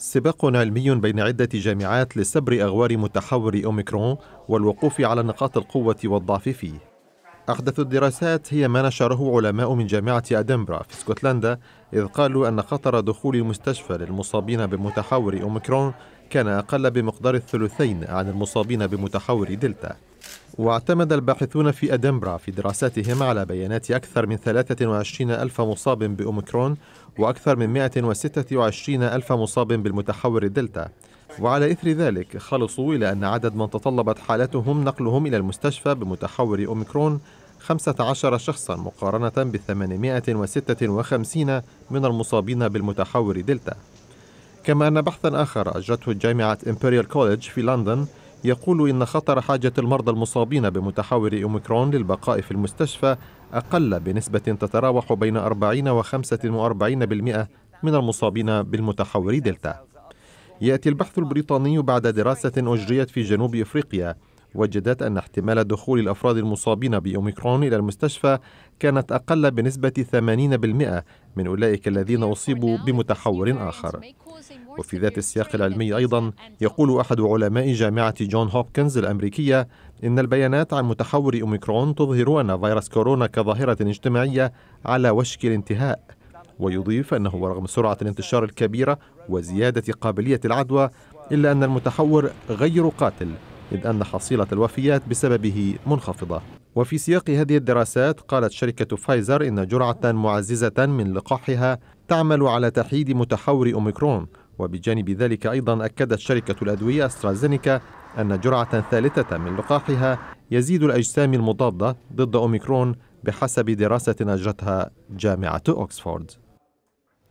سباق علمي بين عدة جامعات لسبر أغوار متحور أوميكرون والوقوف على نقاط القوة والضعف فيه أحدث الدراسات هي ما نشره علماء من جامعة أدنبرا في اسكتلندا إذ قالوا أن خطر دخول المستشفى للمصابين بمتحور أوميكرون كان أقل بمقدار الثلثين عن المصابين بمتحور دلتا واعتمد الباحثون في أدنبرا في دراساتهم على بيانات أكثر من 23 ألف مصاب بأوميكرون وأكثر من 126 ألف مصاب بالمتحور دلتا وعلى إثر ذلك خلصوا إلى أن عدد من تطلبت حالتهم نقلهم إلى المستشفى بمتحور أوميكرون 15 شخصا مقارنة ب 856 من المصابين بالمتحور دلتا كما أن بحثا آخر أجرته جامعة إمبريال كوليدج في لندن يقول إن خطر حاجة المرضى المصابين بمتحور أوميكرون للبقاء في المستشفى أقل بنسبة تتراوح بين 40 و 45% من المصابين بالمتحور دلتا يأتي البحث البريطاني بعد دراسة أجريت في جنوب أفريقيا وجدت أن احتمال دخول الأفراد المصابين بأوميكرون إلى المستشفى كانت أقل بنسبة 80% من أولئك الذين أصيبوا بمتحور آخر وفي ذات السياق العلمي أيضا يقول أحد علماء جامعة جون هوبكنز الأمريكية إن البيانات عن متحور أوميكرون تظهر أن فيروس كورونا كظاهرة اجتماعية على وشك الانتهاء ويضيف أنه ورغم سرعة الانتشار الكبيرة وزيادة قابلية العدوى إلا أن المتحور غير قاتل إذ أن حصيلة الوفيات بسببه منخفضة وفي سياق هذه الدراسات قالت شركة فايزر إن جرعة معززة من لقاحها تعمل على تحييد متحور أوميكرون وبجانب ذلك أيضا أكدت شركة الأدوية أسترازينيكا أن جرعة ثالثة من لقاحها يزيد الأجسام المضادة ضد أوميكرون بحسب دراسة أجرتها جامعة أوكسفورد